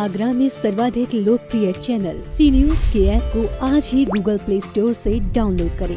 आगरा में सर्वाधिक लोकप्रिय चैनल सी न्यूज के ऐप को आज ही गूगल प्ले स्टोर से डाउनलोड करें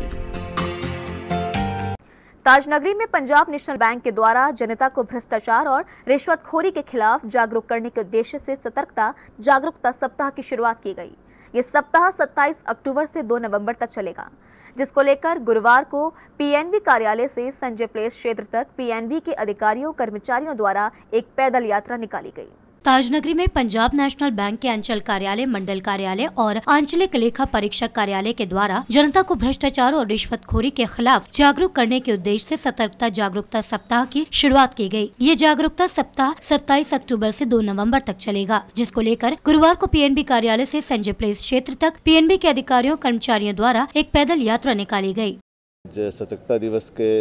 ताजनगरी में पंजाब नेशनल बैंक के द्वारा जनता को भ्रष्टाचार और रिश्वतखोरी के खिलाफ जागरूक करने के उद्देश्य से सतर्कता जागरूकता सप्ताह की शुरुआत की गई ये सप्ताह 27 अक्टूबर से 2 नवंबर तक चलेगा जिसको लेकर गुरुवार को पीएनबी कार्यालय से संजय प्लेस क्षेत्र तक पीएनबी के अधिकारियों कर्मचारियों द्वारा एक पैदल यात्रा निकाली गई ताजनगरी में पंजाब नेशनल बैंक के अंचल कार्यालय मंडल कार्यालय और आंचलिक लेखा परीक्षक कार्यालय के द्वारा जनता को भ्रष्टाचार और रिश्वतखोरी के खिलाफ जागरूक करने के उद्देश्य से सतर्कता जागरूकता सप्ताह की शुरुआत की गई। ये जागरूकता सप्ताह 27 अक्टूबर से 2 नवंबर तक चलेगा जिसको लेकर गुरुवार को पी कार्यालय ऐसी संजय प्लेस क्षेत्र तक पी के अधिकारियों कर्मचारियों द्वारा एक पैदल यात्रा निकाली गयी सतर्कता दिवस के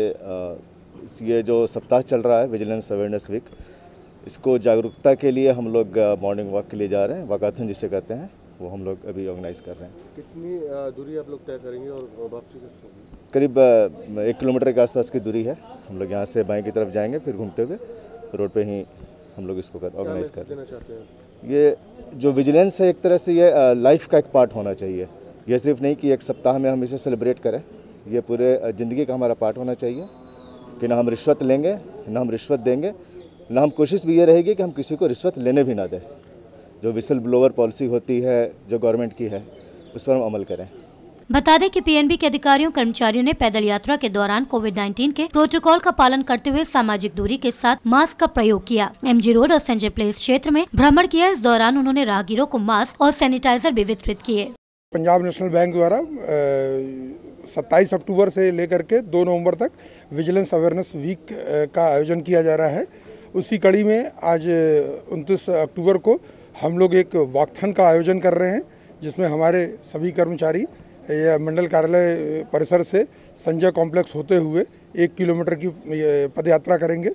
ये जो सप्ताह चल रहा है विजिलेंस अवेयरनेस वीक इसको जागरूकता के लिए हम लोग मॉर्निंग वॉक के लिए जा रहे हैं वाकाथन जिसे कहते हैं वो हम लोग अभी ऑर्गेनाइज कर रहे हैं कितनी दूरी आप लोग तय करेंगे और वापसी करीब एक किलोमीटर के आसपास की दूरी है हम लोग यहाँ से बाएँ की तरफ जाएंगे फिर घूमते हुए रोड पे ही हम लोग इसको ऑर्गेनाइज कर रहे हैं ये जो विजिलेंस है एक तरह से ये लाइफ का एक पार्ट होना चाहिए यह सिर्फ नहीं कि एक सप्ताह में हम इसे सेलिब्रेट करें ये पूरे ज़िंदगी का हमारा पार्ट होना चाहिए कि ना हम रिश्वत लेंगे ना हम रिश्वत देंगे ना हम कोशिश भी ये रहेगी कि हम किसी को रिश्वत लेने भी ना दें जो विसल ब्लोअर पॉलिसी होती है जो गवर्नमेंट की है उस पर हम अमल करें बता दें कि पीएनबी के अधिकारियों कर्मचारियों ने पैदल यात्रा के दौरान कोविड 19 के प्रोटोकॉल का पालन करते हुए सामाजिक दूरी के साथ मास्क का प्रयोग किया एमजी रोड और संजय प्लेस क्षेत्र में भ्रमण किया इस दौरान उन्होंने राहगीरों को मास्क और सैनिटाइजर भी वितरित किए पंजाब नेशनल बैंक द्वारा सत्ताईस अक्टूबर से लेकर के दो नवम्बर तक विजिलेंस अवेयरनेस वीक का आयोजन किया जा रहा है उसी कड़ी में आज उनतीस अक्टूबर को हम लोग एक वाकथन का आयोजन कर रहे हैं जिसमें हमारे सभी कर्मचारी या मंडल कार्यालय परिसर से संजय कॉम्प्लेक्स होते हुए एक किलोमीटर की पदयात्रा करेंगे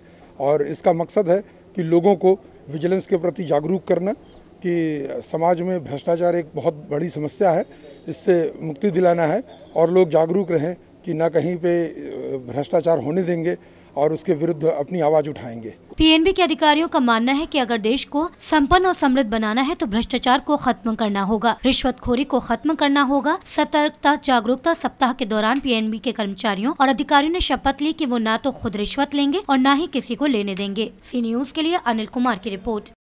और इसका मकसद है कि लोगों को विजिलेंस के प्रति जागरूक करना कि समाज में भ्रष्टाचार एक बहुत बड़ी समस्या है इससे मुक्ति दिलाना है और लोग जागरूक रहें कि ना कहीं पे भ्रष्टाचार होने देंगे और उसके विरुद्ध अपनी आवाज उठाएंगे पीएनबी के अधिकारियों का मानना है कि अगर देश को संपन्न और समृद्ध बनाना है तो भ्रष्टाचार को खत्म करना होगा रिश्वतखोरी को खत्म करना होगा सतर्कता जागरूकता सप्ताह के दौरान पीएनबी के कर्मचारियों और अधिकारियों ने शपथ ली कि वो न तो खुद रिश्वत लेंगे और न ही किसी को लेने देंगे सी न्यूज के लिए अनिल कुमार की रिपोर्ट